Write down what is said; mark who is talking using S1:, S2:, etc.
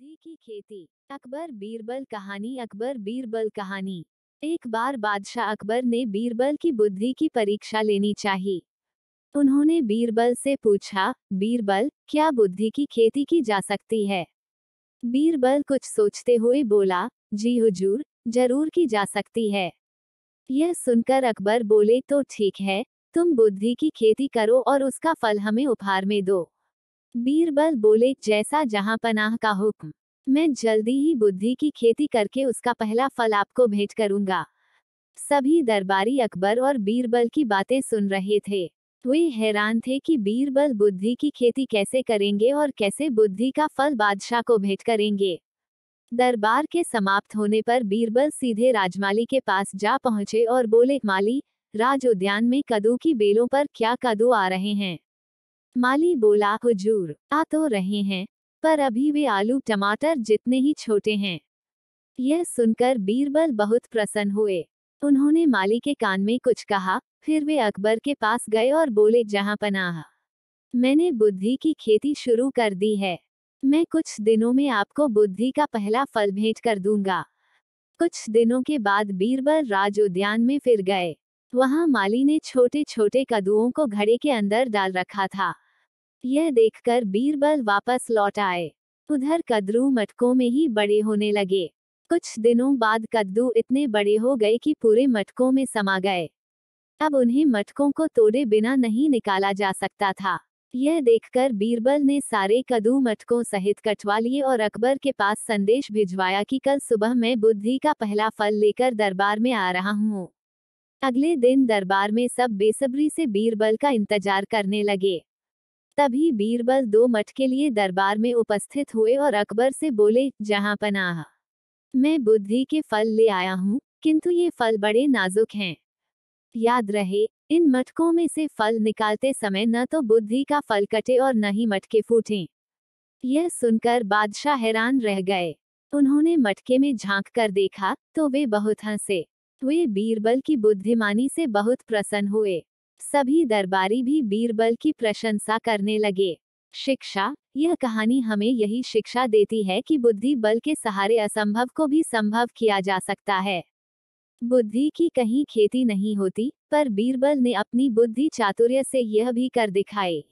S1: गांधी की खेती अकबर बीरबल कहानी अकबर बीरबल कहानी एक बार बादशाह अकबर ने बीरबल की बुद्धि की परीक्षा लेनी चाहिए उन्होंने बीरबल से पूछा बीरबल क्या बुद्धि की खेती की जा सकती है बीरबल कुछ सोचते हुए बोला जी हुजूर जरूर की जा सकती है यह सुनकर अकबर बोले तो ठीक है तुम बुद्धि की खेती करो और उसका फल हमें उपहार में दो बीरबल बोले जैसा जहां पनाह का हुक्म मैं जल्दी ही बुद्धि की खेती करके उसका पहला फल आपको भेंट करूंगा सभी दरबारी अकबर और बीरबल की बातें सुन रहे थे वे हैरान थे कि बीरबल बुद्धि की खेती कैसे करेंगे और कैसे बुद्धि का फल बादशाह को भेंट करेंगे दरबार के समाप्त होने पर बीरबल सीधे राजमाली के पास जा पहुंचे और बोले माली राज उद्यान में कदू की बेलों पर क्या कदू आ रहे हैं माली बोला हुजूर आ तो रहे हैं पर अभी वे आलू टमाटर जितने ही छोटे हैं यह सुनकर बीरबल बहुत प्रसन्न हुए उन्होंने माली के कान में कुछ कहा फिर वे अकबर के पास गए और बोले जहाँ पनाह मैंने बुद्धि की खेती शुरू कर दी है मैं कुछ दिनों में आपको बुद्धि का पहला फल भेंट कर दूंगा कुछ दिनों के बाद बीरबल राज उद्यान में फिर गए वहाँ माली ने छोटे छोटे कदुओं को घड़े के अंदर डाल रखा था यह देखकर बीरबल वापस लौट आए उधर कद्रू मटकों में ही बड़े होने लगे कुछ दिनों बाद कद्दू इतने बड़े हो गए कि पूरे मटकों में समा गए अब उन्हें मटकों को तोड़े बिना नहीं निकाला जा सकता था यह देखकर बीरबल ने सारे कद्दू मटकों सहित कटवा लिए और अकबर के पास संदेश भिजवाया कि कल सुबह मैं बुद्धि का पहला फल लेकर दरबार में आ रहा हूँ अगले दिन दरबार में सब बेसब्री से बीरबल का इंतजार करने लगे तभी बीरबल दो मठ के लिए दरबार में उपस्थित हुए और अकबर से बोले जहाँ पनाह मैं बुद्धि के फल ले आया हूँ किंतु ये फल बड़े नाजुक हैं याद रहे इन मटकों में से फल निकालते समय न तो बुद्धि का फल कटे और न ही मटके फूटे यह सुनकर बादशाह हैरान रह गए उन्होंने मटके में झांक कर देखा तो वे बहुत हंसे वे बीरबल की बुद्धिमानी से बहुत प्रसन्न हुए सभी दरबारी भी बीरबल की प्रशंसा करने लगे शिक्षा यह कहानी हमें यही शिक्षा देती है कि बुद्धि बल के सहारे असंभव को भी संभव किया जा सकता है बुद्धि की कहीं खेती नहीं होती पर बीरबल ने अपनी बुद्धि चातुर्य से यह भी कर दिखाई